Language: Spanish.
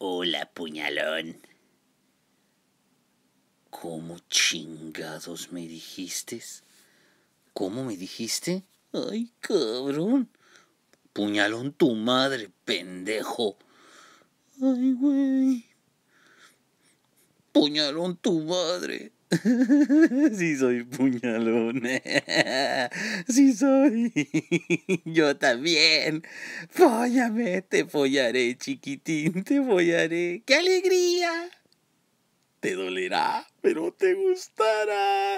Hola, puñalón. ¿Cómo chingados me dijiste? ¿Cómo me dijiste? Ay, cabrón. Puñalón tu madre, pendejo. Ay, güey. Puñalón tu madre. Sí soy puñalón. Sí soy. Yo también. Fóllame, te follaré, chiquitín, te follaré. ¡Qué alegría! Te dolerá, pero te gustará.